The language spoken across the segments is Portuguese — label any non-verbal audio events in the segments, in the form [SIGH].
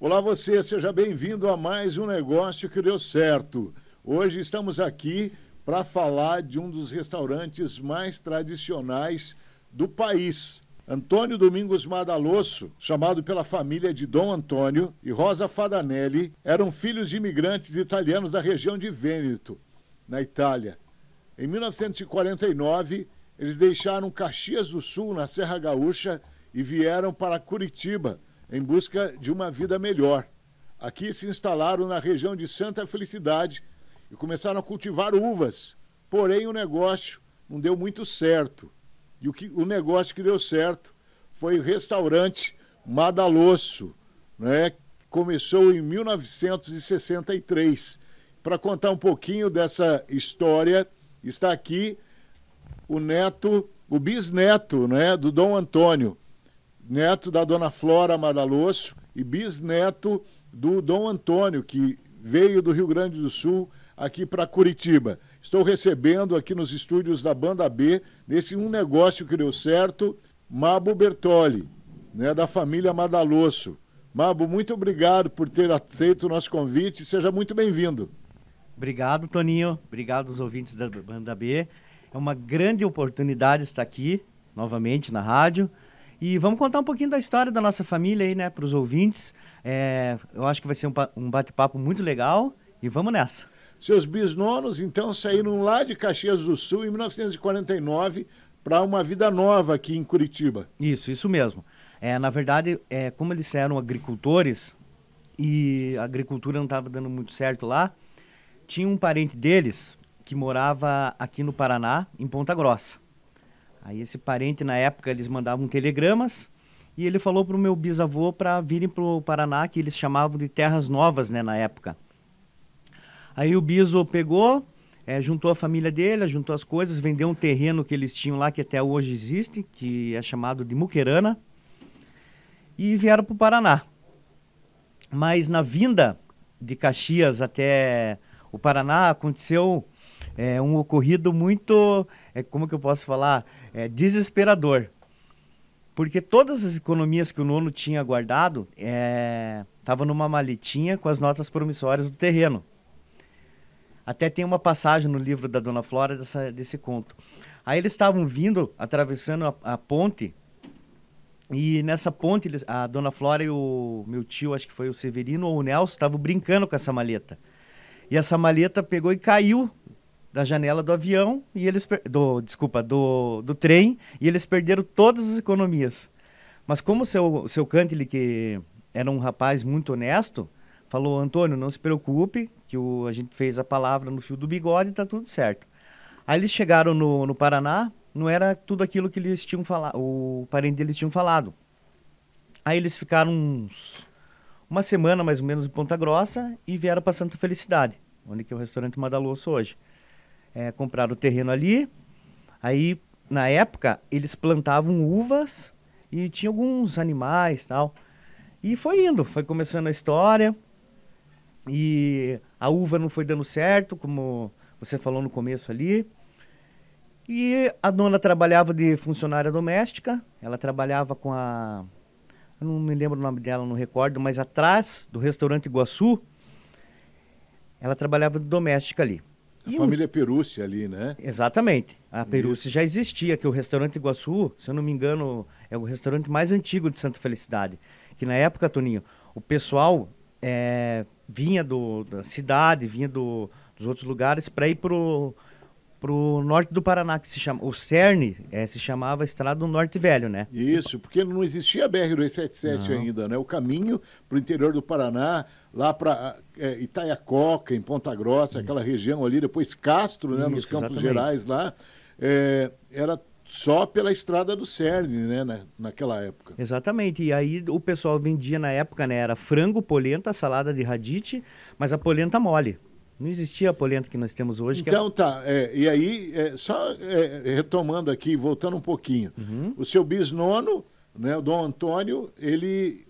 Olá você, seja bem-vindo a mais um negócio que deu certo. Hoje estamos aqui para falar de um dos restaurantes mais tradicionais do país. Antônio Domingos Madalosso, chamado pela família de Dom Antônio, e Rosa Fadanelli, eram filhos de imigrantes italianos da região de Vêneto, na Itália. Em 1949, eles deixaram Caxias do Sul, na Serra Gaúcha, e vieram para Curitiba, em busca de uma vida melhor. Aqui se instalaram na região de Santa Felicidade e começaram a cultivar uvas. Porém, o negócio não deu muito certo. E o, que, o negócio que deu certo foi o restaurante Madalosso, né? começou em 1963. Para contar um pouquinho dessa história, está aqui o neto, o bisneto né, do Dom Antônio, neto da dona Flora Madalosso e bisneto do Dom Antônio, que veio do Rio Grande do Sul aqui para Curitiba. Estou recebendo aqui nos estúdios da Banda B, nesse um negócio que deu certo, Mabo Bertoli, né, da família Madalosso. Mabo, muito obrigado por ter aceito o nosso convite. Seja muito bem-vindo. Obrigado, Toninho. Obrigado aos ouvintes da Banda B. É uma grande oportunidade estar aqui novamente na rádio. E vamos contar um pouquinho da história da nossa família aí, né, para os ouvintes. É, eu acho que vai ser um, um bate-papo muito legal e vamos nessa. Seus bisnonos, então, saíram lá de Caxias do Sul em 1949 para uma vida nova aqui em Curitiba. Isso, isso mesmo. É, na verdade, é, como eles eram agricultores e a agricultura não estava dando muito certo lá, tinha um parente deles que morava aqui no Paraná, em Ponta Grossa. Aí esse parente, na época, eles mandavam telegramas e ele falou para o meu bisavô para virem para o Paraná, que eles chamavam de Terras Novas, né, na época. Aí o biso pegou, é, juntou a família dele, juntou as coisas, vendeu um terreno que eles tinham lá, que até hoje existe, que é chamado de Muquerana, e vieram para o Paraná. Mas na vinda de Caxias até o Paraná aconteceu é, um ocorrido muito, é, como que eu posso falar, é, desesperador. Porque todas as economias que o nono tinha guardado estavam é, numa maletinha com as notas promissórias do terreno. Até tem uma passagem no livro da Dona Flora dessa, desse conto. Aí eles estavam vindo, atravessando a, a, ponte, e nessa ponte a Dona Flora e o meu tio, acho que foi o Severino ou o Nelson, estavam brincando com essa maleta. E essa maleta pegou e caiu da janela do avião e eles do desculpa do, do trem e eles perderam todas as economias. Mas como o seu seu Cantle que era um rapaz muito honesto, falou Antônio, não se preocupe que o, a gente fez a palavra no fio do bigode, tá tudo certo. Aí eles chegaram no, no Paraná, não era tudo aquilo que eles tinham falado, o parente deles tinham falado. Aí eles ficaram uns, uma semana mais ou menos em Ponta Grossa e vieram para Santa Felicidade, onde que é o restaurante Madaloso hoje é, compraram o terreno ali. Aí, na época, eles plantavam uvas e tinha alguns animais tal. E foi indo, foi começando a história. E a uva não foi dando certo, como você falou no começo ali. E a dona trabalhava de funcionária doméstica, ela trabalhava com a. Eu não me lembro o nome dela, não recordo, mas atrás do restaurante Iguaçu, ela trabalhava de doméstica ali. E a família Perúcia ali, né? Exatamente. A Perúcia já existia, que é o restaurante Iguaçu, se eu não me engano, é o restaurante mais antigo de Santa Felicidade. Que na época, Toninho, o pessoal é, vinha do, da cidade, vinha do, dos outros lugares para ir pro para o norte do Paraná, que se chama, o CERN é, se chamava Estrada do Norte Velho, né? Isso, porque não existia a BR-277 ainda, né? O caminho para o interior do Paraná, lá para é, Itaiacoca, em Ponta Grossa, Isso. aquela região ali, depois Castro, né? Isso, nos Campos exatamente. Gerais lá, é, era só pela estrada do CERN, né, na, naquela época. Exatamente. E aí o pessoal vendia na época, né, era frango, polenta, salada de radite, mas a polenta mole. Não existia a polenta que nós temos hoje. É então era... tá, é, e aí, é, só é, retomando aqui, voltando um pouquinho. Uhum. O seu bisnono, né, o Dom Antônio, ele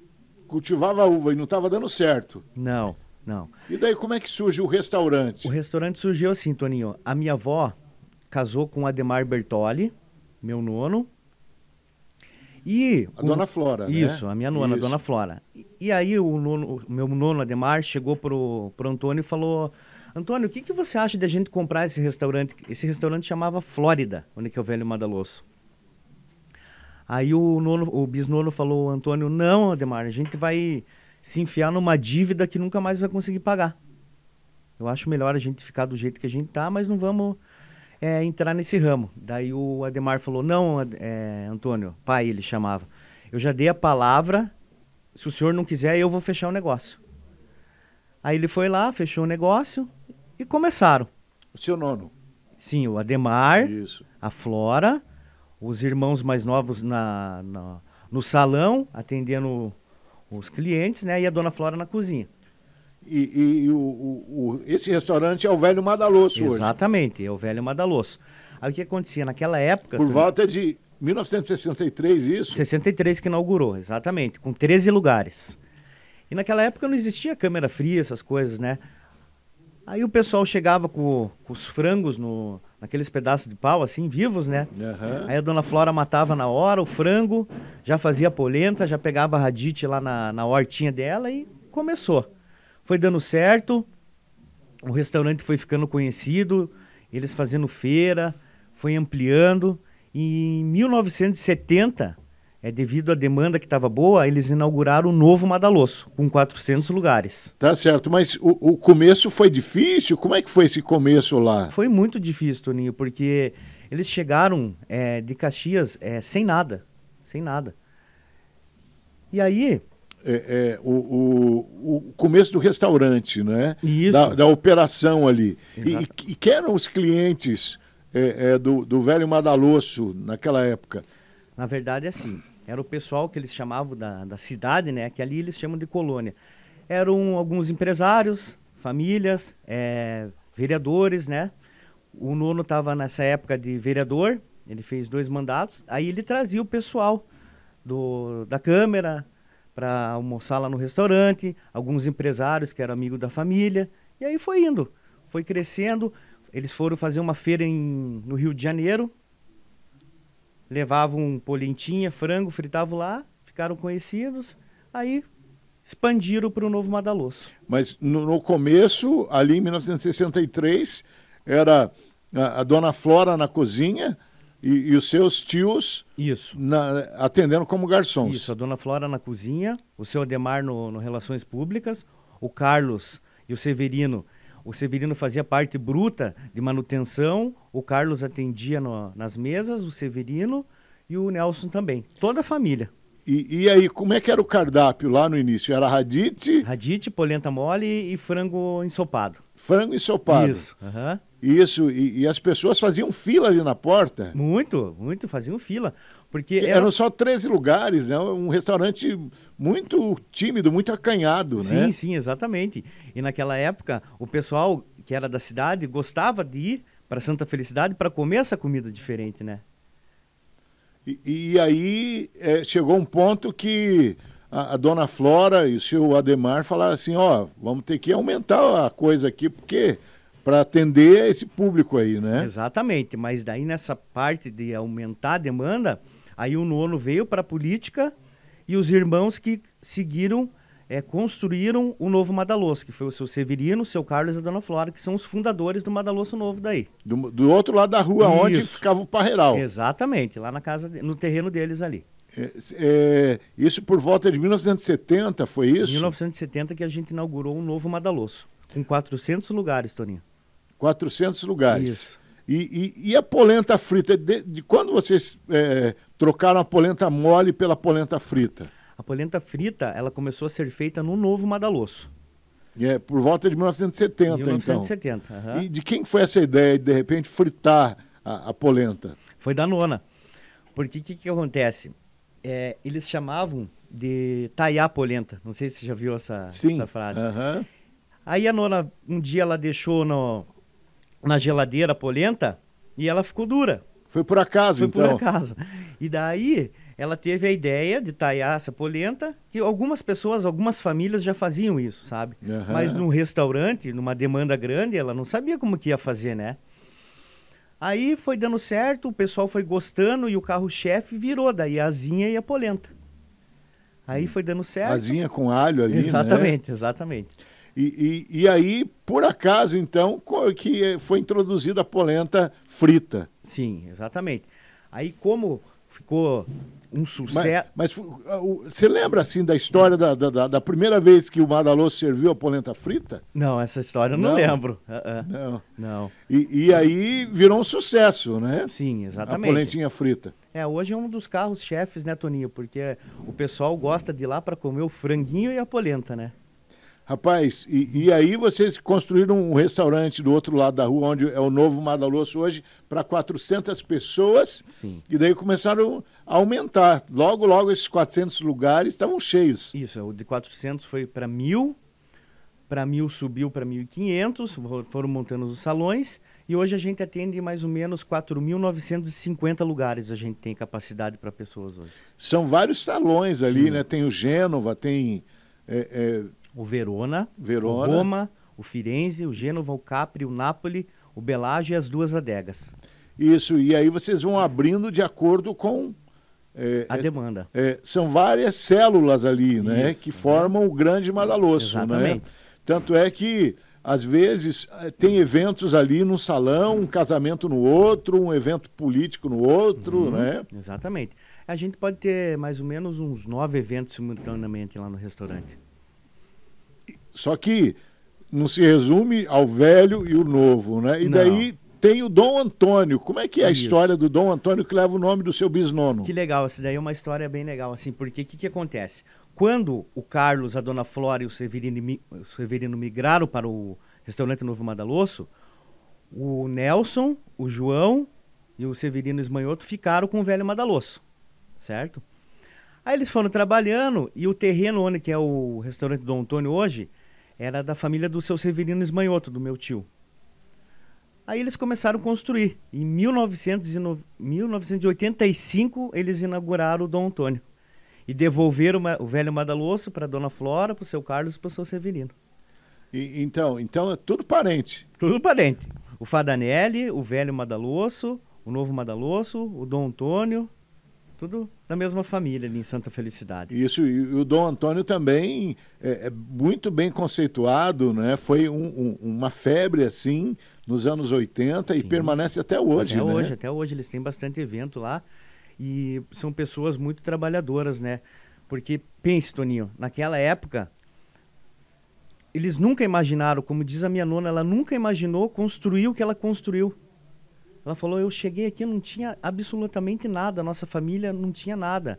cultivava uva e não estava dando certo. Não, não. E daí como é que surge o restaurante? O restaurante surgiu assim, Toninho. A minha avó casou com Ademar Bertoli, meu nono. E a o... dona Flora, né? Isso, né? a minha nona, Isso. a dona Flora. E, e aí o, nono, o, meu nono Ademar chegou pro, pro Antônio e falou Antônio, o que, que você acha de a gente comprar esse restaurante? Esse restaurante chamava Flórida, onde que é o velho Madaloso. Aí o, nono, o bisnono falou, Antônio, não, Ademar, a gente vai se enfiar numa dívida que nunca mais vai conseguir pagar. Eu acho melhor a gente ficar do jeito que a gente tá, mas não vamos é, entrar nesse ramo. Daí o Ademar falou, não, é, Antônio, pai ele chamava, eu já dei a palavra, se o senhor não quiser, eu vou fechar o negócio. Aí ele foi lá, fechou o negócio, e começaram. O seu nono? Sim, o Ademar, Isso. a Flora, os irmãos mais novos na, na no salão, atendendo os clientes, né? E a dona Flora na cozinha. E, e, e o, o, o, esse restaurante é o Velho Madalosso hoje. Exatamente, é o Velho Madalosso. Aí o que acontecia naquela época... Por volta de 1963, isso? 63 que inaugurou, exatamente, com 13 lugares. E naquela época não existia câmera fria, essas coisas, né? Aí o pessoal chegava com, com os frangos no, naqueles pedaços de pau, assim, vivos, né? Uhum. Aí a dona Flora matava na hora o frango, já fazia polenta, já pegava a radite lá na, na hortinha dela e começou. Foi dando certo, o restaurante foi ficando conhecido, eles fazendo feira, foi ampliando. E em 1970, é, devido à demanda que estava boa, eles inauguraram o novo Madalosso, com 400 lugares. Tá certo, mas o, o, começo foi difícil? Como é que foi esse começo lá? Foi muito difícil, Toninho, porque eles chegaram é, de Caxias é, sem nada, sem nada. E aí... É, é o, o, o, começo do restaurante, né? Isso. Da, da operação ali. Exato. E, e que eram os clientes é, é, do, do velho Madalosso naquela época? Na verdade, é assim. Era o pessoal que eles chamavam da, da cidade, né? Que ali eles chamam de colônia. Eram alguns empresários, famílias, é, vereadores, né? O nono estava nessa época de vereador, ele fez dois mandatos. Aí ele trazia o pessoal do, da Câmara para almoçar lá no restaurante, alguns empresários que eram amigos da família. E aí foi indo, foi crescendo. Eles foram fazer uma feira em, no Rio de Janeiro, levavam polentinha, frango, fritavam lá, ficaram conhecidos, aí expandiram para o Novo Madaloso. Mas no, no, começo, ali em 1963, era a, a dona Flora na cozinha e, e os seus tios na, atendendo como garçons. Isso, a dona Flora na cozinha, o seu Ademar no, no Relações Públicas, o Carlos e o Severino o Severino fazia parte bruta de manutenção, o Carlos atendia no, nas mesas, o Severino e o Nelson também. Toda a família. E, e, aí, como é que era o cardápio lá no início? Era radite? Radite, polenta mole e frango ensopado. Frango ensopado. Isso. Uhum. Isso, e, e, as pessoas faziam fila ali na porta? Muito, muito, faziam fila. Porque eram só 13 lugares, né? um restaurante muito tímido, muito acanhado. Né? Sim, né? sim, exatamente. E naquela época, o pessoal que era da cidade gostava de ir para Santa Felicidade para comer essa comida diferente, né? E, e aí é, chegou um ponto que a, a, dona Flora e o seu Ademar falaram assim: ó, vamos ter que aumentar a coisa aqui, porque para atender esse público aí, né? Exatamente, mas daí nessa parte de aumentar a demanda Aí o nono veio para a política e os irmãos que seguiram é, construíram o novo Madaloso, que foi o seu Severino, o seu Carlos e a dona Flora, que são os fundadores do Madaloso Novo daí. Do, do outro lado da rua, Isso. onde ficava o Parreiral. Exatamente, lá na casa, no terreno deles ali. É, é, isso por volta de 1970, foi isso? 1970 que a gente inaugurou um novo Madaloso, com 400 lugares, Toninho. 400 lugares. Isso. E, e, e a polenta frita, de, de quando vocês é, Trocaram a polenta mole pela polenta frita. A polenta frita, ela começou a ser feita no novo Madalosso. É, por volta de 1970, 1970 então. Uhum. E de quem foi essa ideia de, de repente, fritar a, a polenta? Foi da nona. Porque o que, que acontece? É, eles chamavam de taiar polenta. Não sei se você já viu essa, Sim. essa frase. Uhum. Aí a nona, um dia ela deixou no, na geladeira a polenta e ela ficou dura. Foi por acaso, Foi então. por acaso. E daí ela teve a ideia de taiar essa polenta, que algumas pessoas, algumas famílias já faziam isso, sabe? Uhum. Mas num restaurante, numa demanda grande, ela não sabia como que ia fazer, né? Aí foi dando certo, o pessoal foi gostando e o carro-chefe virou daí a asinha e a polenta. Aí foi dando certo. Asinha com alho ali, né? Exatamente, né? exatamente. E, e, e aí, por acaso, então, que eh, foi introduzida a polenta frita. Sim, exatamente. Aí como ficou um sucesso. Mas, ah, você lembra assim da história da, da, da primeira vez que o Madaloso serviu a polenta frita? Não, essa história eu não, não lembro. Uh -uh. Não. Não. E, e, aí virou um sucesso, né? Sim, exatamente. A polentinha frita. É, hoje é um dos carros chefes, né, Toninho? Porque o pessoal gosta de ir lá para comer o franguinho e a polenta, né? Rapaz, e, e, aí vocês construíram um restaurante do outro lado da rua, onde é o novo Madalosso hoje, para 400 pessoas. Sim. E daí começaram a aumentar. Logo, logo, esses 400 lugares estavam cheios. Isso, o de 400 foi para mil, para mil subiu para 1.500, foram montando os salões. E hoje a gente atende mais ou menos 4.950 lugares, a gente tem capacidade para pessoas hoje. São vários salões ali, Sim. né? Tem o Gênova, tem... É, é o Verona, Verona, o Roma, o Firenze, o Gênova, o Capri, o Napoli, o Belage e as duas adegas. Isso, e aí vocês vão abrindo de acordo com é, a é, demanda. É, são várias células ali, né? que né. formam o grande madalosso, né? Tanto é que, às vezes, é, tem eventos ali num salão, um casamento no outro, um evento político no outro, uhum, né? Exatamente. A gente pode ter mais ou menos uns nove eventos simultaneamente lá no restaurante. Só que não se resume ao velho e o novo, né? E não. daí tem o Dom Antônio. Como é que é a Isso. história do Dom Antônio que leva o nome do seu bisnono? Que legal, essa daí é uma história bem legal, assim, porque o que, que, acontece? Quando o Carlos, a Dona Flora e o Severino, o Severino migraram para o restaurante Novo Madalosso, o Nelson, o João e o Severino Esmanhoto ficaram com o velho Madalosso, certo? Aí eles foram trabalhando e o terreno onde que é o restaurante Dom Antônio hoje era da família do seu Severino Esmanhoto, do meu tio. Aí eles começaram a construir. Em 1985, eles inauguraram o Dom Antônio. E devolveram o velho Madalosso para Dona Flora, para o seu Carlos e para o seu Severino. E, então, então é tudo parente. Tudo parente. O Fadanelli, o velho Madalosso, o novo Madalosso, o Dom Antônio, tudo da mesma família ali em Santa Felicidade. Isso, e o Dom Antônio também é, é muito bem conceituado, né? Foi um, um, uma febre, assim, nos anos 80 Sim. e permanece até hoje, Até né? hoje, até hoje. Eles têm bastante evento lá e são pessoas muito trabalhadoras, né? Porque, pense, Toninho, naquela época, eles nunca imaginaram, como diz a minha nona, ela nunca imaginou construir o que ela construiu. Ela falou: eu cheguei aqui, não tinha absolutamente nada, nossa família não tinha nada.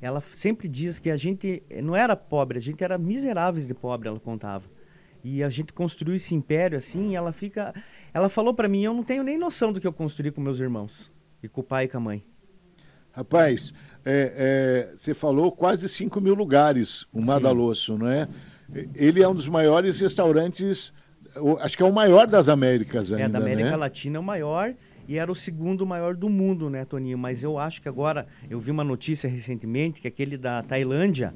Ela sempre diz que a gente eh, não era pobre, a gente era miseráveis de pobre, ela contava. E a gente construiu esse império assim, ela fica. Ela falou para mim: eu não tenho nem noção do que eu construí com meus irmãos, e com o pai e com a mãe. Rapaz, é, é, você falou quase 5 mil lugares, o Madalosso, não é? Ele é um dos maiores restaurantes, acho que é o maior das Américas ainda, É, da América né? Latina é o maior e era o segundo maior do mundo, né, Toninho? Mas eu acho que agora, eu vi uma notícia recentemente que aquele da Tailândia,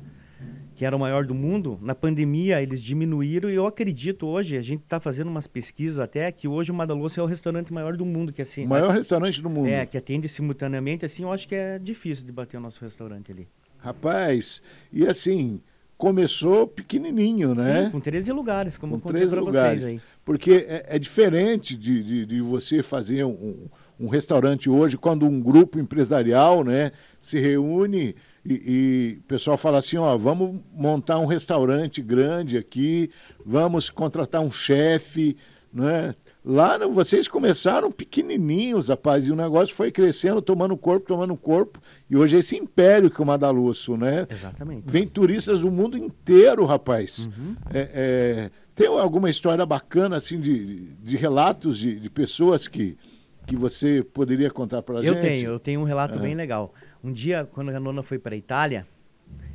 que era o maior do mundo, na pandemia eles diminuíram e eu acredito hoje, a gente está fazendo umas pesquisas até, que hoje o Madaloso é o restaurante maior do mundo, que assim... O maior restaurante do mundo. É, que atende simultaneamente, assim, eu acho que é difícil de bater o nosso restaurante ali. Rapaz, e assim, começou pequenininho, né? Sim, com 13 lugares, como com eu contei para vocês aí. Porque é, é diferente de, de, de, você fazer um, um, restaurante hoje, quando um grupo empresarial né, se reúne e, e o pessoal fala assim, ó, vamos montar um restaurante grande aqui, vamos contratar um chefe, né? Lá vocês começaram pequenininhos, rapaz, e o negócio foi crescendo, tomando corpo, tomando corpo, e hoje é esse império que é o Madaluzzo, né? Exatamente. Vem turistas do mundo inteiro, rapaz. Uhum. É, é tem alguma história bacana, assim, de, de relatos de, de pessoas que, que você poderia contar para a gente? Eu tenho, eu tenho um relato é. bem legal. Um dia, quando a nona foi para a Itália,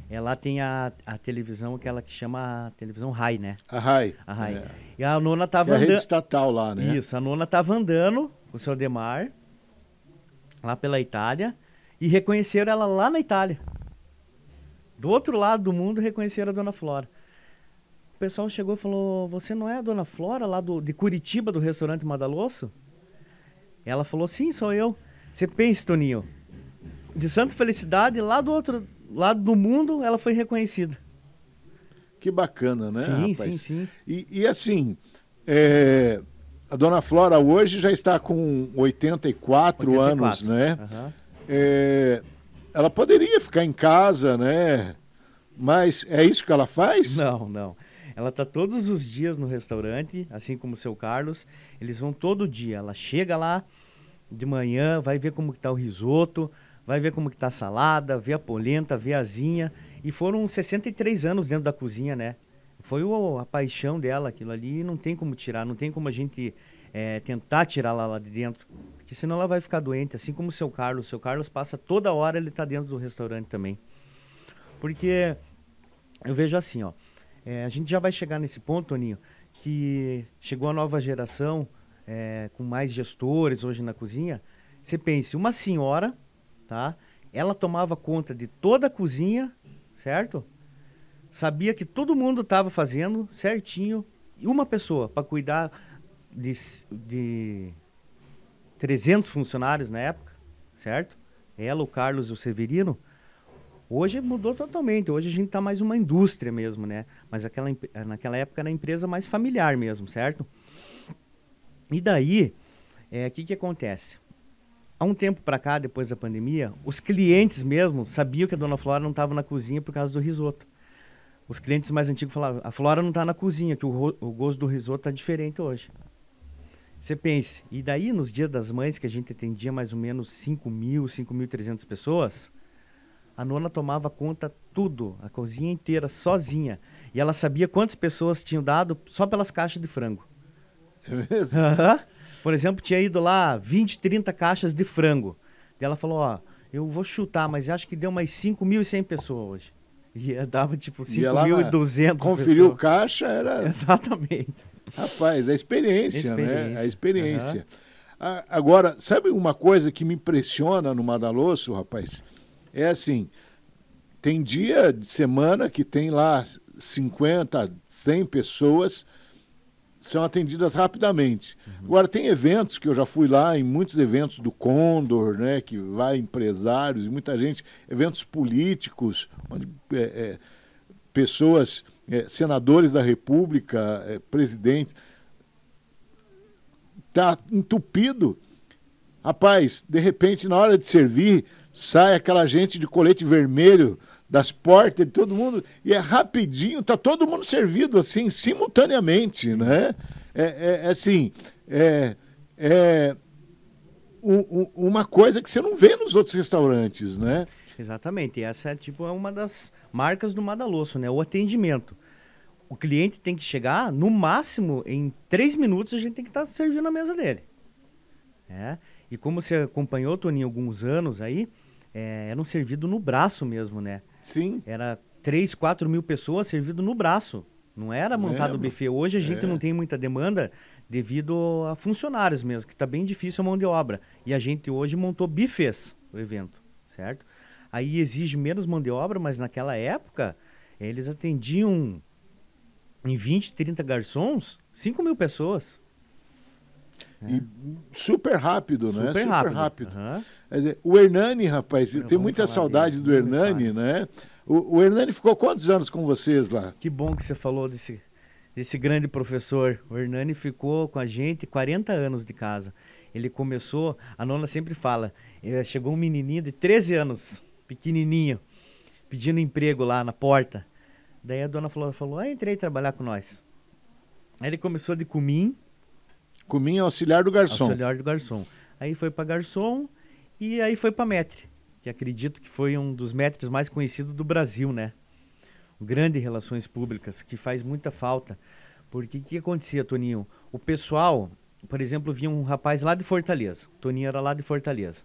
ela tem a, a televisão que ela que chama a televisão Rai, né? A Rai. A Rai. É. E a nona estava andando. estatal lá, né? Isso, a nona estava andando com o seu Demar lá pela Itália e reconheceram ela lá na Itália. Do outro lado do mundo reconheceram a dona Flora pessoal chegou e falou: Você não é a dona Flora lá do, de Curitiba, do restaurante Madalosso? Ela falou: Sim, sou eu. Você pensa, Toninho, de Santa Felicidade, lá do outro lado do mundo, ela foi reconhecida. Que bacana, né? Sim, rapaz? sim, sim. E, e assim, é, a dona Flora hoje já está com 84, 84. anos, né? Uhum. É, ela poderia ficar em casa, né? Mas é isso que ela faz? Não, não. Ela está todos os dias no restaurante, assim como o seu Carlos. Eles vão todo dia. Ela chega lá de manhã, vai ver como que tá o risoto, vai ver como que tá a salada, vê a polenta, vê a azinha. E foram 63 anos dentro da cozinha, né? Foi o, a paixão dela, aquilo ali, não tem como tirar, não tem como a gente é, tentar tirar ela lá de dentro. Porque senão ela vai ficar doente, assim como o seu Carlos. O seu Carlos passa toda hora, ele tá dentro do restaurante também. Porque eu vejo assim, ó. É, a gente já vai chegar nesse ponto, Toninho, que chegou a nova geração é, com mais gestores hoje na cozinha. Você pense, uma senhora, tá? Ela tomava conta de toda a cozinha, certo? Sabia que todo mundo estava fazendo certinho e uma pessoa para cuidar de, de 300 funcionários na época, certo? Ela, o Carlos e o Severino Hoje mudou totalmente. Hoje a gente está mais uma indústria mesmo, né? Mas aquela, eh, naquela época era a empresa mais familiar mesmo, certo? E daí, o eh, é, que, que acontece? Há um tempo para cá, depois da pandemia, os clientes mesmo sabiam que a dona Flora não estava na cozinha por causa do risoto. Os clientes mais antigos falavam, a Flora não está na cozinha, que o, o gosto do risoto está diferente hoje. Você pense, e daí nos dias das mães, que a gente atendia mais ou menos 5 mil, 5.300 pessoas, a nona tomava conta tudo, a cozinha inteira, sozinha. E ela sabia quantas pessoas tinham dado só pelas caixas de frango. É mesmo? Uhum. Por exemplo, tinha ido lá 20, 30 caixas de frango. E ela falou, ó, eu vou chutar, mas acho que deu mais 5.100 pessoas hoje. E dava tipo 5.200 Conferiu o caixa, era... [LAUGHS] Exatamente. Rapaz, é experiência, né? experiência. né? É experiência. Uhum. Agora, sabe uma coisa que me impressiona no Madaloso, rapaz? é assim, tem dia de semana que tem lá 50, 100 pessoas são atendidas rapidamente. Uhum. Agora tem eventos que eu já fui lá em muitos eventos do Condor, né, que vai empresários e muita gente, eventos políticos onde é, é, pessoas, é, senadores da República, é, presidentes, tá entupido. Rapaz, de repente na hora de servir sai aquela gente de colete vermelho das portas de todo mundo e é rapidinho, tá todo mundo servido assim simultaneamente, né? É, é, é assim, é, é um, um, uma coisa que você não vê nos outros restaurantes, né? Exatamente, e essa é tipo é uma das marcas do Madaloso né? O atendimento. O cliente tem que chegar, no máximo, em três minutos a gente tem que estar tá servindo a mesa dele. É. E como você acompanhou, Toninho, alguns anos aí, é, eram servidos no braço mesmo, né? Sim. Era 3, 4 mil pessoas servido no braço. Não era montado o buffet. Hoje a gente é. não tem muita demanda devido a funcionários mesmo, que está bem difícil a mão de obra. E a gente hoje montou bifes o evento, certo? Aí exige menos mão de obra, mas naquela época eles atendiam em 20, 30 garçons, 5 mil pessoas. E super rápido, né? super né? Rápido. Super rápido. Uhum. O Hernani, rapaz, eu tenho muita saudade dele, do Hernani, né? O, o, Hernani ficou quantos anos com vocês lá? Que bom que você falou desse, desse grande professor. O Hernani ficou com a gente 40 anos de casa. Ele começou, a nona sempre fala, eh, chegou um menininho de 13 anos, pequenininho, pedindo emprego lá na porta. Daí a dona Flora falou, ah, entrei trabalhar com nós. Aí ele começou de cumim. Cumim é auxiliar do garçom. Auxiliar do garçom. Aí foi para garçom, e aí foi para metre que acredito que foi um dos metres mais conhecidos do Brasil, né? O grande em relações públicas, que faz muita falta. Porque o que acontecia, Toninho? O pessoal, por exemplo, vinha um rapaz lá de Fortaleza. Toninho era lá de Fortaleza.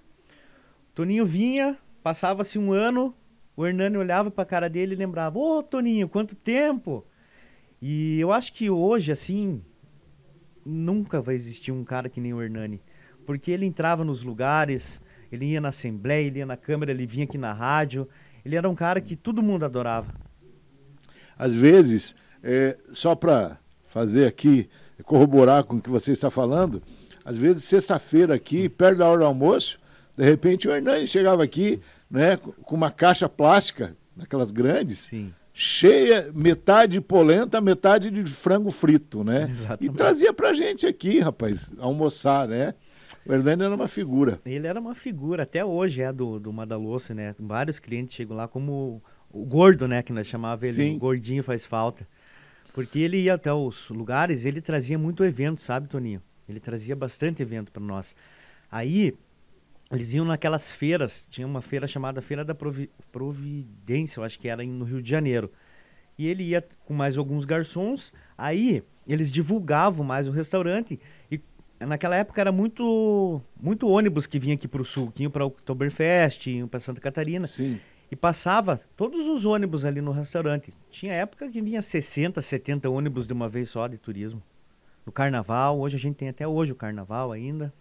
Toninho vinha, passava-se um ano, o Hernani olhava para a cara dele e lembrava: Ô, oh, Toninho, quanto tempo! E eu acho que hoje, assim, nunca vai existir um cara que nem o Hernani. Porque ele entrava nos lugares, ele ia na Assembleia, ele ia na Câmara, ele vinha aqui na rádio. Ele era um cara que todo mundo adorava. Às vezes, é, só para fazer aqui, corroborar com o que você está falando, às vezes, sexta-feira aqui, perto da hora do almoço, de repente o Hernani chegava aqui né, com uma caixa plástica, daquelas grandes, Sim. cheia, metade de polenta, metade de frango frito, né? Exatamente. E trazia pra gente aqui, rapaz, almoçar, né? O Hernani era uma figura. Ele era uma figura, até hoje é do, do Madalosso, né? Vários clientes chegam lá como o gordo, né? Que nós chamava ele, Sim. gordinho faz falta. Porque ele ia até os lugares, ele trazia muito evento, sabe, Toninho? Ele trazia bastante evento para nós. Aí, eles iam naquelas feiras, tinha uma feira chamada Feira da Provi Providência, eu acho que era no Rio de Janeiro. E ele ia com mais alguns garçons, aí eles divulgavam mais o restaurante e naquela época era muito muito ônibus que vinha aqui para o sul, que iam para Oktoberfest, iam para Santa Catarina. Sim. E passava todos os ônibus ali no restaurante. Tinha época que vinha 60, 70 ônibus de uma vez só de turismo. No carnaval, hoje a gente tem até hoje o carnaval ainda.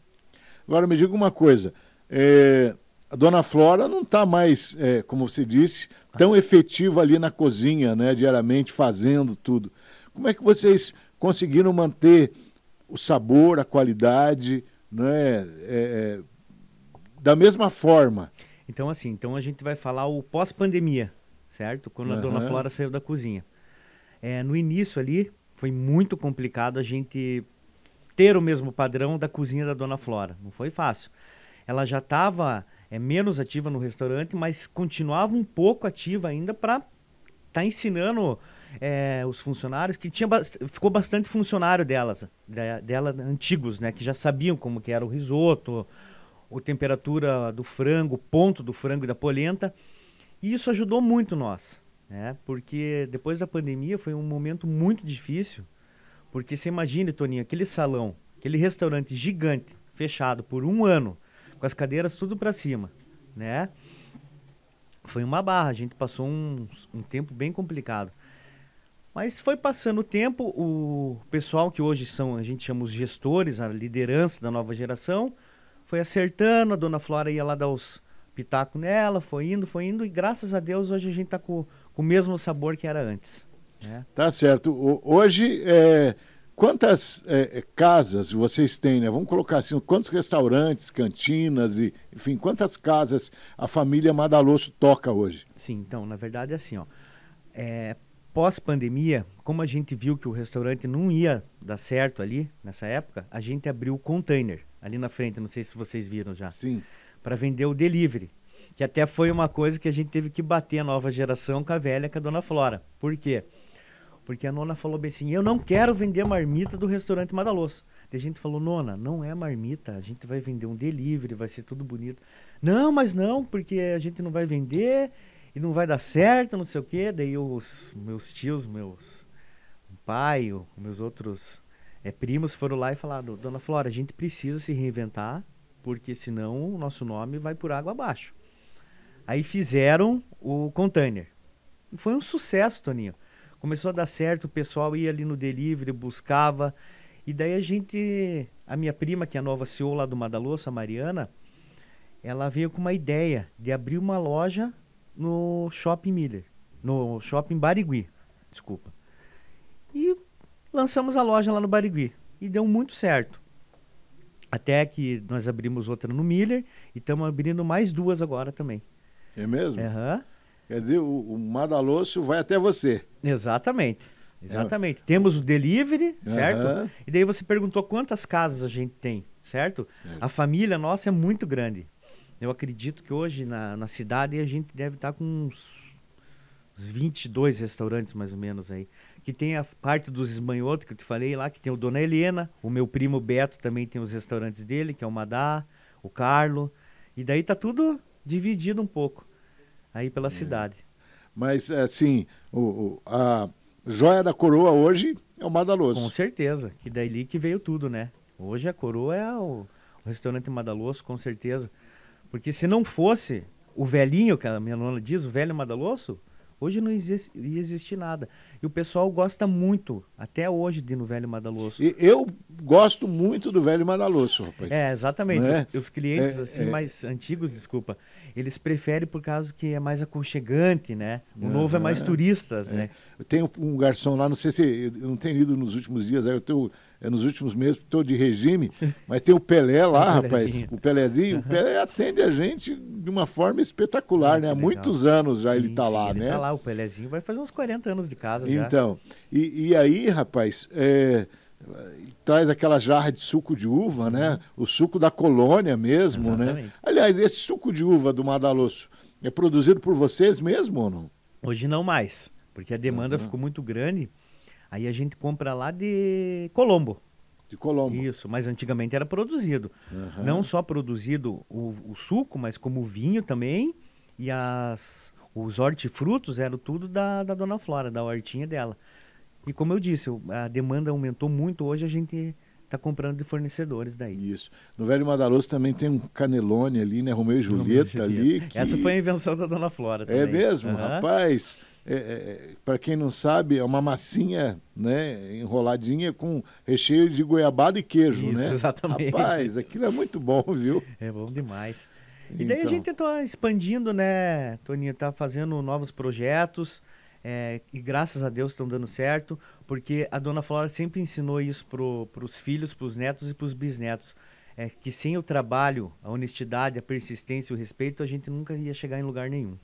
Agora me diga uma coisa. É, a dona Flora não está mais, é, como você disse, tão ah. efetiva ali na cozinha, né? Diariamente fazendo tudo. Como é que vocês conseguiram manter o sabor, a qualidade, né? É, é, da mesma forma. Então, assim, então a gente vai falar o pós-pandemia, certo? Quando uhum. a dona Flora saiu da cozinha. É, no início ali, foi muito complicado a gente ter o mesmo padrão da cozinha da dona Flora. Não foi fácil. Ela já estava é, menos ativa no restaurante, mas continuava um pouco ativa ainda para estar tá ensinando é, os funcionários, que tinha ficou bastante funcionário delas, de, dela antigos, né? Que já sabiam como que era o risoto, a temperatura do frango, o ponto do frango e da polenta. E isso ajudou muito nós, né? Porque depois da pandemia foi um momento muito difícil, porque você imagina, Toninho, aquele salão, aquele restaurante gigante, fechado por um ano, com as cadeiras tudo para cima, né? Foi uma barra, a gente passou um, um tempo bem complicado. Mas foi passando o tempo, o pessoal que hoje são, a gente chama os gestores, a liderança da nova geração, foi acertando, a dona Flora ia lá dar os pitaco nela, foi indo, foi indo, e graças a Deus hoje a gente está com, com, o mesmo sabor que era antes. Né? Tá certo. O, hoje, é, quantas é, é, casas vocês têm, né? Vamos colocar assim, quantos restaurantes, cantinas, e, enfim, quantas casas a família Madaloso toca hoje? Sim, então, na verdade é assim, ó. É, pós-pandemia, como a gente viu que o restaurante não ia dar certo ali, nessa época, a gente abriu o container ali na frente, não sei se vocês viram já. Sim. Para vender o delivery. Que até foi uma coisa que a gente teve que bater a nova geração com a velha, com a dona Flora. Por quê? Porque a nona falou bem assim: eu não quero vender marmita do restaurante Madaloso. E a gente falou: nona, não é marmita, a gente vai vender um delivery, vai ser tudo bonito. Não, mas não, porque a gente não vai vender e não vai dar certo, não sei o quê. Daí os meus tios, meus pai, meus outros é, primos foram lá e falaram, Dona Flora, a gente precisa se reinventar, porque senão o nosso nome vai por água abaixo. Aí fizeram o container. foi um sucesso, Toninho. Começou a dar certo, o pessoal ia ali no delivery, buscava. E daí a gente, a minha prima, que é a nova CEO lá do Madalosso, a Mariana, ela veio com uma ideia de abrir uma loja no Shopping Miller, no Shopping Barigui, desculpa. E lançamos a loja lá no Barigui e deu muito certo. Até que nós abrimos outra no Miller e estamos abrindo mais duas agora também. É mesmo? Uhum. Quer dizer, o, o vai até você. Exatamente. É. Exatamente. É. Temos o delivery, uhum. certo? E daí você perguntou quantas casas a gente tem, certo? certo? A família nossa é muito grande. Eu acredito que hoje na, na cidade a gente deve estar tá com uns, uns 22 restaurantes mais ou menos aí. Que tem a parte dos esmanhotos que eu te falei lá, que tem o Dona Helena, o meu primo Beto também tem os restaurantes dele, que é o Madá, o Carlo. E daí tá tudo dividido um pouco aí pela é. cidade. Mas assim, o, o, a joia da coroa hoje é o Madaloso. Com certeza, que daí que veio tudo, né? Hoje a coroa é o, o restaurante Madaloso, com certeza. Porque se não fosse o velhinho, que a minha nona diz, o velho Madaloso hoje não existe, ia existir nada. E o pessoal gosta muito, até hoje, de no velho Madaloso E eu gosto muito do velho Madaloso rapaz. É, exatamente. É? Os, os, clientes é, assim é. mais antigos, desculpa, eles preferem por causa que é mais aconchegante, né? O uhum, novo é mais ah, turistas, é. né? Eu tenho um garçom lá, não sei se eu não tenho ido nos últimos dias, aí eu tenho é nos últimos meses estou de regime, [LAUGHS] mas tem o Pelé lá, rapaz. O Pelézinho, uhum. o Pelé atende a gente de uma forma espetacular, Muito ah, né? Há muitos anos já sim, ele está lá, ele né? está lá, o Pelézinho vai fazer uns 40 anos de casa então, já. E, e aí, rapaz, é, traz aquela jarra de suco de uva, né? uhum. né? O suco da colônia mesmo, né? Exatamente. né? Aliás, esse suco de uva do Madalosso é produzido por vocês mesmo ou não? Hoje não mais, porque a demanda uhum. ficou muito grande Aí a gente compra lá de Colombo. De Colombo. Isso, mas antigamente era produzido. Uhum. Não só produzido o, o, suco, mas como o vinho também. E as, os hortifrutos eram tudo da, da dona Flora, da hortinha dela. E como eu disse, a demanda aumentou muito. Hoje a gente está comprando de fornecedores daí. Isso. No Velho Madaloso também tem um canelone ali, né? Romeu e Julieta, Romeu e Julieta. ali. Que... Essa foi a invenção da Dona Flora é também. É mesmo? Uhum. Rapaz, é, é, é para quem não sabe, é uma massinha né, enroladinha com recheio de goiabada e queijo, Isso, né? Exatamente. Rapaz, aquilo é muito bom, viu? É bom demais. E daí então. a gente está expandindo, né, Toninho? Está fazendo novos projetos. É, e graças a Deus estão dando certo, porque a dona Flora sempre ensinou isso para os filhos, para os netos e para os bisnetos. É que sem o trabalho, a honestidade, a persistência, o respeito, a gente nunca ia chegar em lugar nenhum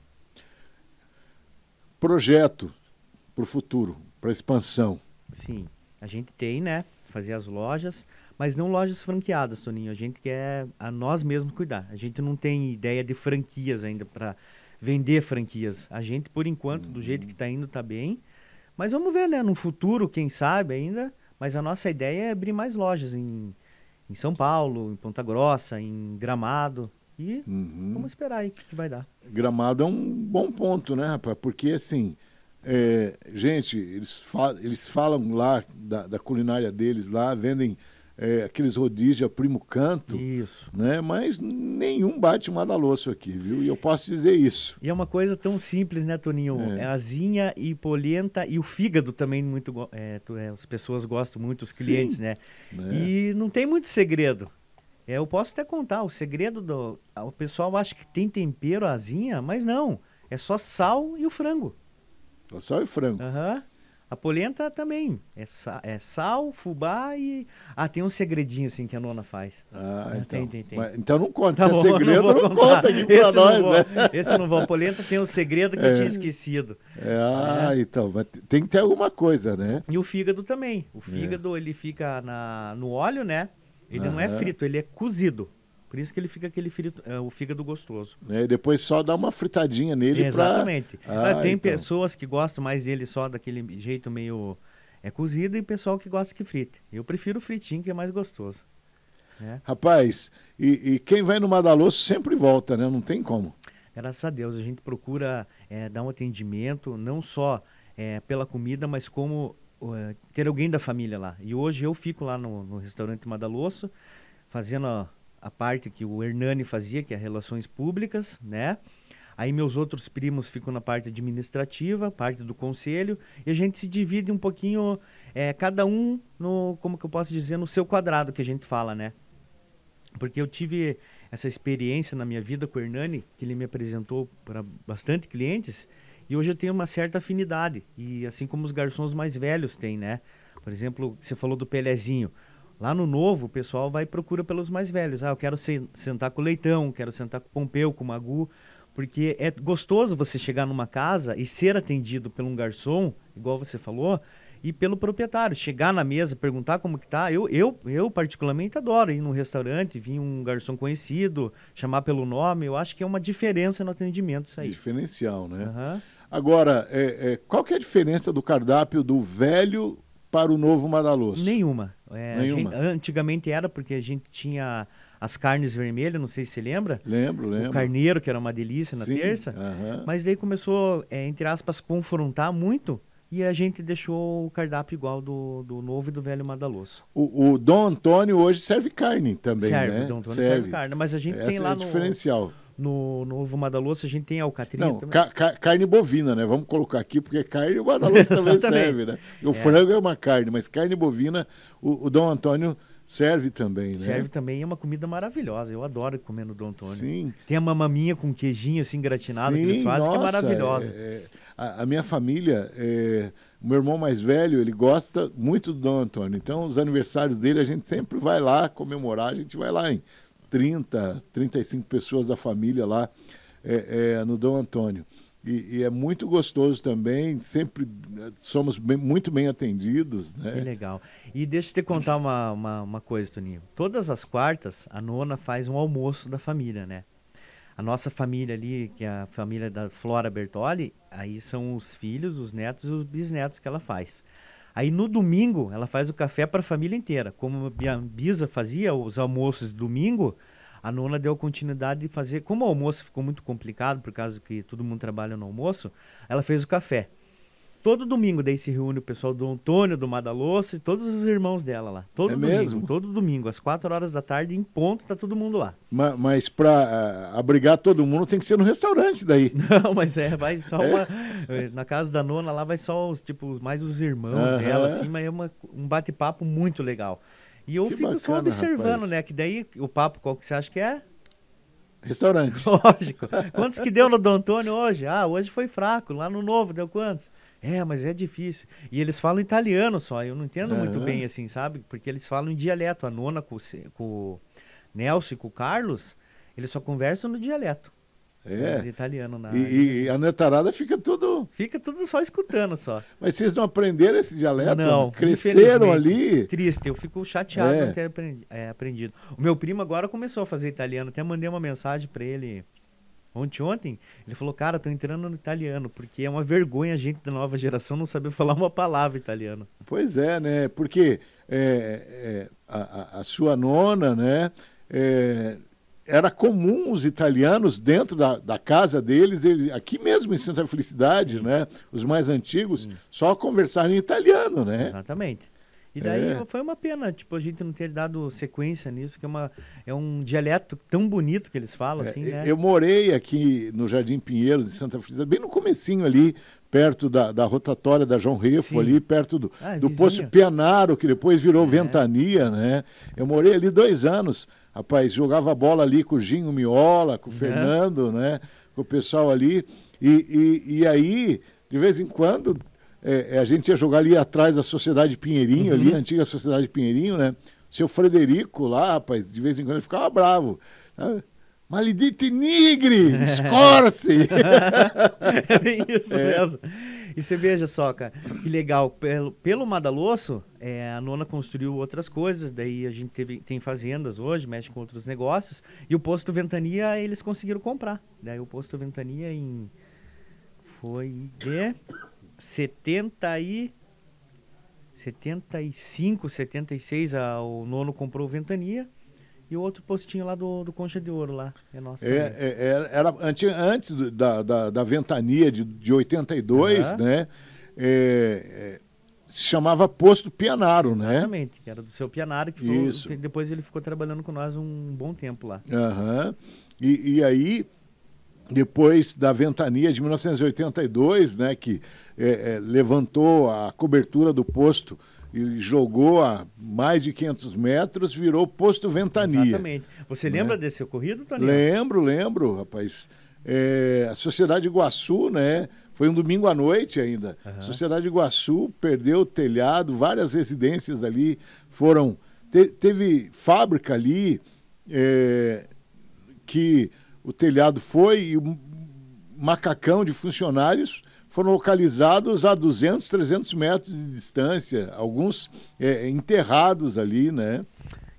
projeto para o futuro, para expansão. Sim, a gente tem, né? Fazer as lojas, mas não lojas franqueadas, Toninho. A gente quer a nós mesmos cuidar. A gente não tem ideia de franquias ainda para vender franquias. A gente, por enquanto, uhum. do jeito que está indo, está bem. Mas vamos ver, né? No futuro, quem sabe ainda. Mas a nossa ideia é abrir mais lojas em, em São Paulo, em Ponta Grossa, em Gramado uhum. vamos esperar aí o que vai dar. Gramado é um bom ponto, né, rapaz? Porque assim. É, gente, eles, eles falam lá da, da, culinária deles lá, vendem é, aqueles rodízios a primo canto. Isso. Né? Mas nenhum bate um adalosso aqui, viu? E eu posso dizer isso. E é uma coisa tão simples, né, Toninho? É. é Azinha e polenta e o fígado também muito... É, é, as pessoas gostam muito, os clientes, né? É. E não tem muito segredo. É, eu posso até contar, o segredo do. O pessoal acha que tem tempero, asinha, mas não. É só sal e o frango. Só sal e frango. Uhum. A polenta também. É, sa, é sal, fubá e. Ah, tem um segredinho assim que a nona faz. Ah, então. Tem, tem, tem. Mas, então não conta. [LAUGHS] É tá Se bom, é segredo, não, não conta aqui pra Esse nós. Não vou, né? [LAUGHS] Esse não vou. A polenta tem um segredo que é. eu tinha esquecido. É, ah, então. Mas tem que ter alguma coisa, né? E o fígado também. O é. fígado, ele fica na, no óleo, né? Ele uhum. não é frito, ele é cozido. Por isso que ele fica aquele frito, uh, o fígado gostoso. É, depois só dá uma fritadinha nele. Exatamente. Pra... Ah, ah, tem então. pessoas que gostam mais dele só daquele jeito meio é cozido e pessoal que gosta que frite. Eu prefiro o fritinho que é mais gostoso. Né? Rapaz, e, e, quem vai no Madaloso sempre volta, né? Não tem como. Graças a Deus, a gente procura é, dar um atendimento, não só é, pela comida, mas como eh, ter alguém da família lá. E hoje eu fico lá no, no restaurante Madalosso, fazendo a, a, parte que o Hernani fazia, que é relações públicas, né? Aí meus outros primos ficam na parte administrativa, parte do conselho, e a gente se divide um pouquinho, é, cada um no, como que eu posso dizer, no seu quadrado que a gente fala, né? Porque eu tive essa experiência na minha vida com o Hernani, que ele me apresentou para bastante clientes, e hoje eu tenho uma certa afinidade. E assim como os garçons mais velhos têm, né? Por exemplo, você falou do Pelezinho. Lá no Novo, o pessoal vai e procura pelos mais velhos. Ah, eu quero se, sentar com o Leitão, quero sentar com o Pompeu, com o Magu. Porque é gostoso você chegar numa casa e ser atendido por um garçom, igual você falou, e pelo proprietário. Chegar na mesa, perguntar como que tá. Eu, eu, eu particularmente adoro ir num restaurante, vir um garçom conhecido, chamar pelo nome. Eu acho que é uma diferença no atendimento isso aí. Diferencial, né? Uhum. Agora, é, é, qual que é a diferença do cardápio do velho para o novo Madaloso? Nenhuma. É, Nenhuma. Gente, antigamente era porque a gente tinha as carnes vermelhas, não sei se você lembra. Lembro, lembro. O carneiro, que era uma delícia na Sim, terça. Uh -huh. Mas daí começou, é, entre aspas, confrontar muito. E a gente deixou o cardápio igual do, do novo e do velho Madaloso. O, o Dom Antônio hoje serve carne também, serve, né? Dom Antônio serve, serve carne. Mas a gente Essa tem lá é no... diferencial no, novo Madaloz a gente tem alcatrinha Não, também. Ca, ca, carne bovina, né? Vamos colocar aqui, porque carne o madaloso [LAUGHS] também serve, né? O é. frango é uma carne, mas carne bovina, o, o Dom Antônio serve também, né? Serve também, é uma comida maravilhosa. Eu adoro comer no Dom Antônio. Sim. Tem a mamaminha com queijinho assim gratinado Sim, que eles fazem, nossa, que é maravilhosa. É, é, a, a, minha família... É meu irmão mais velho, ele gosta muito do Dom Antônio. Então, os aniversários dele, a gente sempre vai lá comemorar, a gente vai lá em 30, 35 pessoas da família lá é, é, no Dom Antônio. E, e, é muito gostoso também, sempre eh, somos bem, muito bem atendidos. Né? Que legal. E deixa eu te contar uma, uma, uma coisa, Toninho. Todas as quartas, a nona faz um almoço da família, né? A nossa família ali, que é a família da Flora Bertoli, aí são os filhos, os netos e os bisnetos que ela faz. Aí no domingo ela faz o café para a família inteira. Como a Bisa fazia os almoços de domingo, a nona deu continuidade de fazer. Como o almoço ficou muito complicado por causa que todo mundo trabalha no almoço, ela fez o café. Todo domingo daí se reúne o pessoal do Antônio, do Madalosso e todos os irmãos dela lá. Todo é domingo, mesmo? todo domingo, às 4 horas da tarde, em ponto, tá todo mundo lá. Mas, mas para uh, ah, abrigar todo mundo tem que ser no restaurante daí. [LAUGHS] Não, mas é, vai só é? uma. Eh, na casa da nona lá vai só os, tipo, mais os irmãos uh -huh. dela, assim, mas é uma, um bate-papo muito legal. E eu que fico bacana, só observando, rapaz. né? Que daí o papo, qual que você acha que é? Restaurante. [LAUGHS] Lógico. Quantos que deu no Dom Antônio hoje? Ah, hoje foi fraco. Lá no novo deu quantos? É, mas é difícil. E eles falam italiano só, eu não entendo muito bem, assim, sabe? Porque eles falam em dialeto. A nona com, com o Nelson e com o Carlos, eles só conversam no dialeto. É. Né, italiano na. E, e, a netarada fica tudo. Fica tudo só escutando só. Mas vocês não aprenderam esse dialeto? Não. Cresceram ali? Triste, eu fico chateado é. de ter é, aprendido. O meu primo agora começou a fazer italiano, até mandei uma mensagem para ele Ontem, ontem, ele falou, cara, tô entrando no italiano, porque é uma vergonha a gente da nova geração não saber [LAUGHS] falar uma palavra italiana. Pois é, né? Porque é, é, a, a, sua nona, né? É, era comum os italianos, dentro da, da casa deles, eles, aqui mesmo em Santa Felicidade, né? Os mais antigos, hum. só conversarem em italiano, né? Exatamente. E daí é. foi uma pena, tipo, a gente não ter dado sequência nisso, que é, uma, é um dialeto tão bonito que eles falam, é, assim, né? Eu morei aqui no Jardim Pinheiros, em Santa Frisa, bem no comecinho ali, perto da, da rotatória da João Refo, ali perto do, ah, é do posto Pianaro, que depois virou é. Ventania, né? Eu morei ali dois anos, rapaz, jogava bola ali com o Ginho Miola, com o Fernando, né? Com o pessoal ali, e, e, e aí, de vez em quando é, é, a gente ia jogar ali atrás da Sociedade Pinheirinho, uhum. ali, a antiga Sociedade Pinheirinho, né? Seu Frederico lá, rapaz, de vez em quando ele ficava bravo. Sabe? Ah, Maledite Nigre! [LAUGHS] Escorce! [LAUGHS] é bem isso é. mesmo. E você veja só, cara, que legal. Pelo, pelo Madalosso, é, a nona construiu outras coisas, daí a gente teve, tem fazendas hoje, mexe com outros negócios, e o posto Ventania eles conseguiram comprar. Daí o posto Ventania em. Foi. De... 70 e 75, 76 a, o nono comprou Ventania e o outro postinho lá do, do Concha de Ouro lá. É nosso é, é, era antes da, da, da, Ventania de, de 82, uhum. né? É, é, se chamava Posto Pianaro, Exatamente, né? Exatamente, que era do seu Pianaro, que, foi, que depois ele ficou trabalhando com nós um bom tempo lá. Aham. Uhum. E, e aí depois da ventania de 1982, né, que é, é, levantou a cobertura do posto e jogou a mais de 500 metros, virou posto ventania. Exatamente. Você né? lembra desse ocorrido, Toninho? Lembro, lembro, rapaz. É, a Sociedade Iguaçu, né? Foi um domingo à noite ainda. Uhum. A Sociedade Iguaçu perdeu o telhado, várias residências ali foram. Te, teve fábrica ali é, que o telhado foi e o macacão de funcionários foram localizados a 200, 300 metros de distância, alguns é, enterrados ali, né?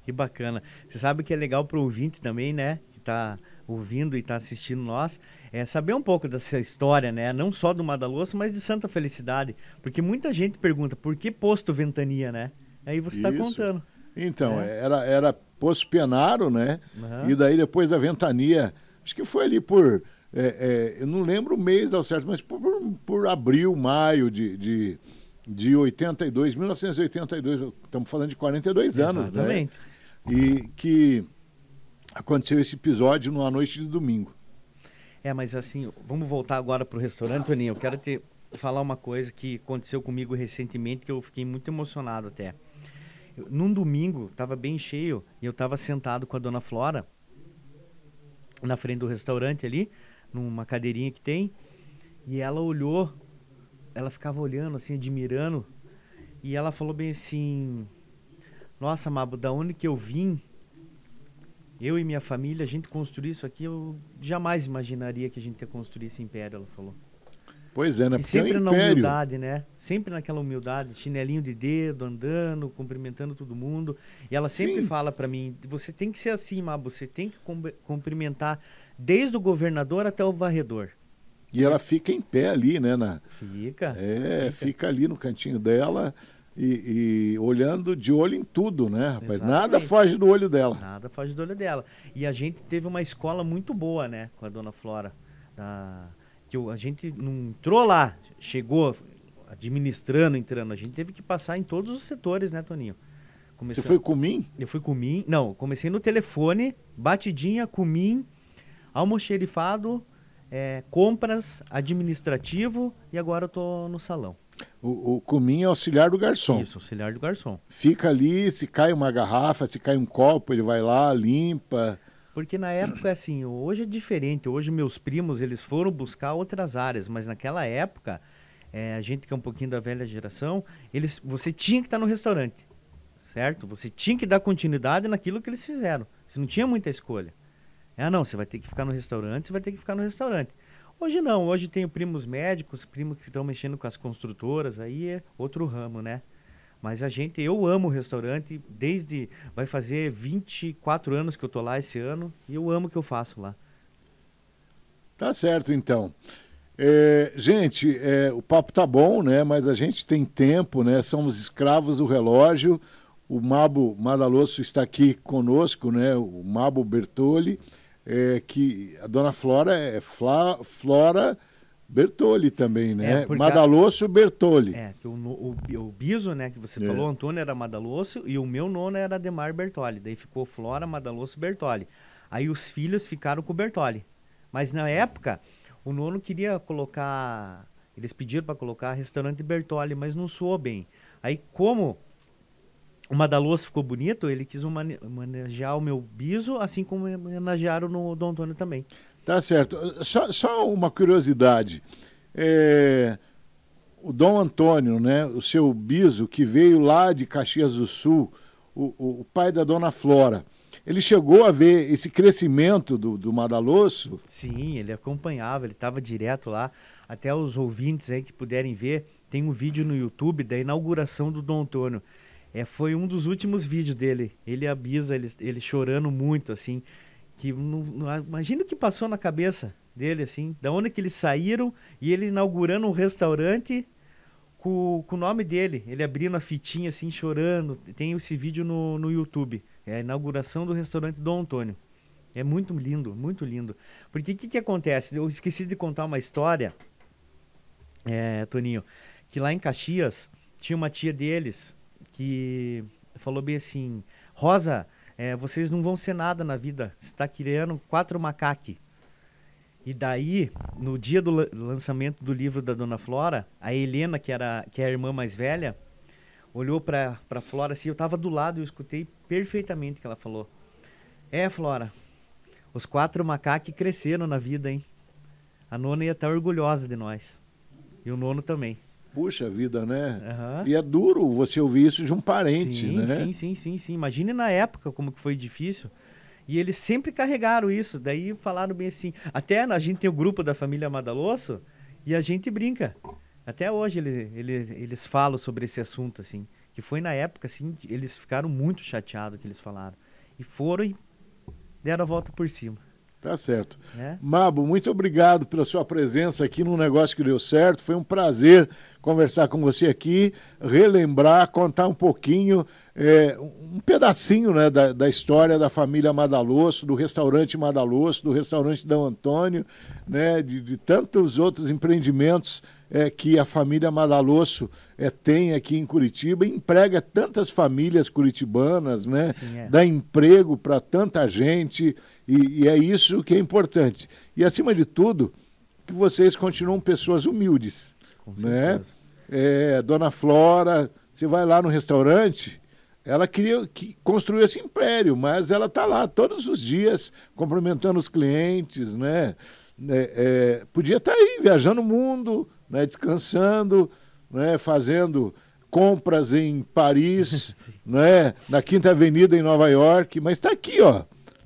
Que bacana. Você sabe que é legal para o ouvinte também, né? Que está ouvindo e está assistindo nós, é saber um pouco dessa história, né? Não só do Madalosso, mas de Santa Felicidade. Porque muita gente pergunta, por que posto Ventania, né? Aí você está contando. Então, é. era, era posto Penaro, né? Uhum. E daí depois da Ventania acho que foi ali por. É, é, eu não lembro o mês ao certo, mas por, por abril, maio de, de, de 82, 1982, estamos falando de 42 anos, né? Exatamente. né? E que aconteceu esse episódio numa noite de domingo. É, mas assim, vamos voltar agora para o restaurante, Toninho. Eu quero te falar uma coisa que aconteceu comigo recentemente, que eu fiquei muito emocionado até. Eu, num domingo, estava bem cheio, e eu estava sentado com a dona Flora, na frente do restaurante ali, numa cadeirinha que tem. E ela olhou, ela ficava olhando, assim, admirando. E ela falou bem assim: Nossa, Mabo, da onde que eu vim, eu e minha família, a gente construiu isso aqui, eu jamais imaginaria que a gente ia construir esse império, ela falou. Pois é, né? E é sempre é na império. humildade, né? Sempre naquela humildade, chinelinho de dedo, andando, cumprimentando todo mundo. E ela sempre Sim. fala para mim: você tem que ser assim, Mabo, você tem que cumprimentar desde o governador até o varredor. E ela fica em pé ali, né? Na... Fica. É, fica. fica ali no cantinho dela. E, e, olhando de olho em tudo, né, rapaz? Exatamente. Nada foge do olho dela. Nada foge do olho dela. E a gente teve uma escola muito boa, né, com a dona Flora. Da que a gente não entrou lá, chegou administrando, entrando. A gente teve que passar em todos os setores, né, Toninho? Comecei... Você foi com mim? Eu fui com mim. Não, comecei no telefone, batidinha, mim, almoxerifado, é, compras, administrativo e agora eu tô no salão. O, o Cumim é auxiliar do garçom. Isso, auxiliar do garçom. Fica ali, se cai uma garrafa, se cai um copo, ele vai lá, limpa. Porque na época, assim, hoje é diferente. Hoje meus primos, eles foram buscar outras áreas, mas naquela época, é, a gente que é um pouquinho da velha geração, eles, você tinha que estar no restaurante, certo? Você tinha que dar continuidade naquilo que eles fizeram. Você não tinha muita escolha. Ah, não, você vai ter que ficar no restaurante, você vai ter que ficar no restaurante. Hoje não, hoje tenho primos médicos, primos que estão mexendo com as construtoras, aí é outro ramo, né? Mas a gente, eu amo o restaurante desde. Vai fazer 24 anos que eu tô lá esse ano e eu amo o que eu faço lá. Tá certo, então. É, gente, é, o papo tá bom, né? Mas a gente tem tempo, né? Somos escravos do relógio. O Mabo Madaloso está aqui conosco, né? O Mabo Bertoli, é, que a dona Flora é Fla, Flora Bertoli também, é, né? É, Madalosso a... Bertoli. É, o, o, o, Biso, né, que você é. falou, Antônio era Madalosso e o meu nono era Demar Bertoli. Daí ficou Flora, Madalosso Bertoli. Aí os filhos ficaram com o Bertoli. Mas na época, o nono queria colocar. Eles pediram para colocar restaurante Bertoli, mas não soou bem. Aí, como o Madalosso ficou bonito, ele quis homenagear o meu biso, assim como homenagearam no, do Antônio também. Tá certo. Só, só uma curiosidade. É, o Dom Antônio, né, o seu biso, que veio lá de Caxias do Sul, o, o pai da Dona Flora, ele chegou a ver esse crescimento do, do Madalosso? Sim, ele acompanhava, ele estava direto lá. Até os ouvintes aí que puderem ver, tem um vídeo no YouTube da inauguração do Dom Antônio. É, foi um dos últimos vídeos dele. Ele avisa, ele, ele chorando muito, assim que não, imagina o que passou na cabeça dele, assim, da onde que eles saíram e ele inaugurando um restaurante com, com o nome dele, ele abrindo a fitinha, assim, chorando. Tem esse vídeo no, no YouTube, é a inauguração do restaurante Dom Antônio. É muito lindo, muito lindo. Porque o que, que acontece? Eu esqueci de contar uma história, é, Toninho, que lá em Caxias tinha uma tia deles que falou bem assim: Rosa, é, vocês não vão ser nada na vida. Você está criando quatro macaques. E daí, no dia do lançamento do livro da Dona Flora, a Helena, que era que é a irmã mais velha, olhou para para Flora assim, eu estava do lado e eu escutei perfeitamente o que ela falou. É, Flora, os quatro macaques cresceram na vida, hein? A nona ia estar tá orgulhosa de nós. E o nono também. Puxa vida, né? Uhum. E é duro você ouvir isso de um parente, sim, né? Sim, sim, sim, sim. Imagine na época como que foi difícil. E eles sempre carregaram isso. Daí falaram bem assim. Até a gente tem o grupo da família Madalosso e a gente brinca. Até hoje ele, ele, eles falam sobre esse assunto, assim. Que foi na época, assim, eles ficaram muito chateados que eles falaram. E foram e deram a volta por cima. Tá certo. É? Mabo, muito obrigado pela sua presença aqui no Negócio que Deu Certo. Foi um prazer conversar com você aqui, relembrar, contar um pouquinho, é, um pedacinho né, da, da, história da família Madalosso, do restaurante Madalosso, do restaurante Dão Antônio, né, de, de tantos outros empreendimentos é, que a família Madalosso é, tem aqui em Curitiba, emprega tantas famílias curitibanas, né? Sim, é. dá emprego para tanta gente, e, e, é isso que é importante. E, acima de tudo, que vocês continuam pessoas humildes. Com né? É, Dona Flora, você vai lá no restaurante, ela queria que construir esse império, mas ela está lá todos os dias cumprimentando os clientes, né? É, é, podia estar tá aí viajando o mundo, né, descansando, né, fazendo compras em Paris, [LAUGHS] né, na Quinta Avenida em Nova York, mas está aqui, ó,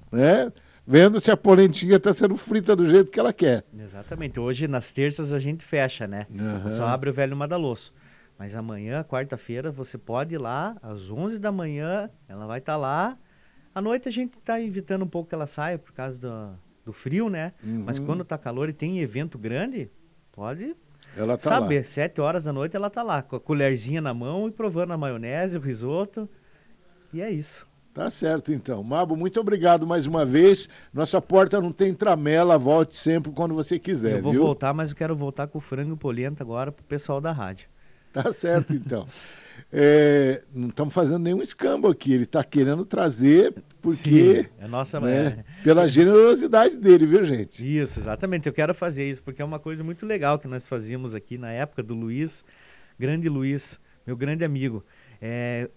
né? Vendo se a polentinha está sendo frita do jeito que ela quer. Exatamente. Hoje, nas terças, a gente fecha, né? Uhum. Só abre o velho Madaloso. Mas amanhã, quarta-feira, você pode ir lá, às 11 da manhã, ela vai estar tá lá. À noite a gente está evitando um pouco que ela saia por causa do, do frio, né? Uhum. Mas quando está calor e tem evento grande, pode ela tá Saber, lá. sete horas da noite ela tá lá, com a colherzinha na mão e provando a maionese, o risoto. E é isso. Tá certo, então. Mabo, muito obrigado mais uma vez. Nossa porta não tem tramela, volte sempre quando você quiser. Eu vou viu? voltar, mas eu quero voltar com o frango polenta agora pro pessoal da rádio. Tá certo, então. [LAUGHS] É, não estamos fazendo nenhum escambo aqui. Ele está querendo trazer porque Sim, é nossa né, pela [LAUGHS] generosidade dele, viu gente? Isso, exatamente. Eu quero fazer isso porque é uma coisa muito legal que nós fazíamos aqui na época do Luiz, grande Luiz, meu grande amigo. É,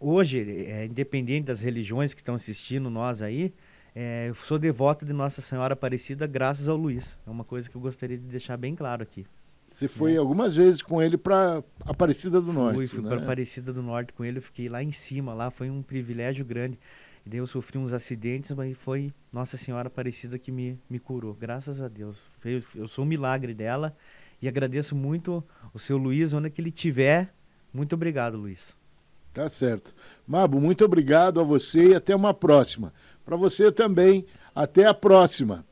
hoje, é, independente das religiões que estão assistindo nós aí, é, eu sou devoto de Nossa Senhora Aparecida graças ao Luiz. É uma coisa que eu gostaria de deixar bem claro aqui. Você foi é. algumas vezes com ele para Aparecida do Norte. Fui, fui né? para Aparecida do Norte com ele, fiquei lá em cima, lá foi um privilégio grande. E daí eu sofri uns acidentes, mas foi Nossa Senhora Aparecida que me, me curou, graças a Deus. Eu, eu sou um milagre dela e agradeço muito o seu Luiz, onde que ele tiver. Muito obrigado, Luiz. Tá certo. Mabo, muito obrigado a você e até uma próxima. Para você também, até a próxima.